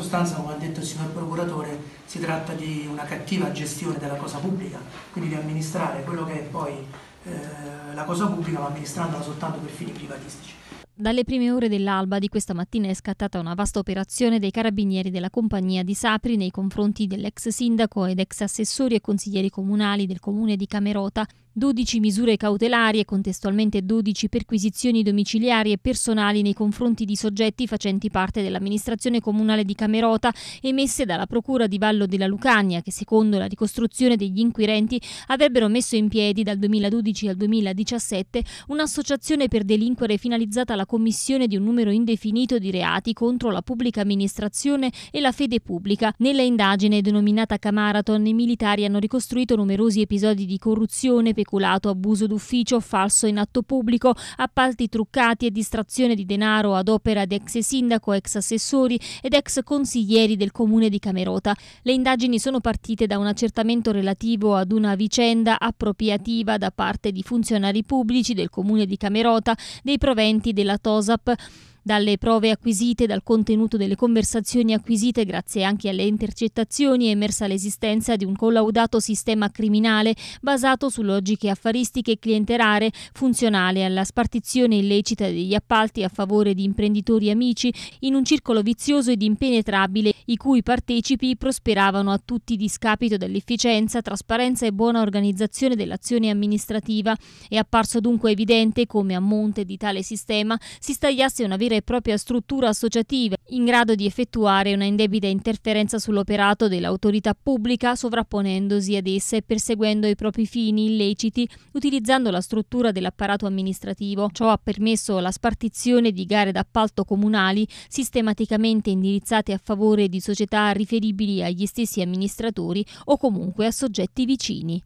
sostanza, come ha detto il signor procuratore, si tratta di una cattiva gestione della cosa pubblica, quindi di amministrare quello che è poi eh, la cosa pubblica, ma amministrandola soltanto per fini privatistici. Dalle prime ore dell'alba di questa mattina è scattata una vasta operazione dei carabinieri della compagnia di Sapri nei confronti dell'ex sindaco ed ex assessori e consiglieri comunali del comune di Camerota 12 misure cautelari e contestualmente 12 perquisizioni domiciliari e personali nei confronti di soggetti facenti parte dell'amministrazione comunale di Camerota emesse dalla Procura di Vallo della Lucania che secondo la ricostruzione degli inquirenti avrebbero messo in piedi dal 2012 al 2017 un'associazione per delinquere finalizzata alla commissione di un numero indefinito di reati contro la pubblica amministrazione e la fede pubblica. Nella indagine denominata Camaraton i militari hanno ricostruito numerosi episodi di corruzione speculato, abuso d'ufficio, falso in atto pubblico, appalti truccati e distrazione di denaro ad opera di ex sindaco, ex assessori ed ex consiglieri del comune di Camerota. Le indagini sono partite da un accertamento relativo ad una vicenda appropriativa da parte di funzionari pubblici del comune di Camerota dei proventi della TOSAP dalle prove acquisite, dal contenuto delle conversazioni acquisite grazie anche alle intercettazioni è emersa l'esistenza di un collaudato sistema criminale basato su logiche affaristiche e clientelare funzionale alla spartizione illecita degli appalti a favore di imprenditori amici in un circolo vizioso ed impenetrabile i cui partecipi prosperavano a tutti discapito dell'efficienza, trasparenza e buona organizzazione dell'azione amministrativa. È apparso dunque evidente come a monte di tale sistema si stagliasse una vera vera e propria struttura associativa in grado di effettuare una indebita interferenza sull'operato dell'autorità pubblica sovrapponendosi ad essa e perseguendo i propri fini illeciti utilizzando la struttura dell'apparato amministrativo. Ciò ha permesso la spartizione di gare d'appalto comunali sistematicamente indirizzate a favore di società riferibili agli stessi amministratori o comunque a soggetti vicini.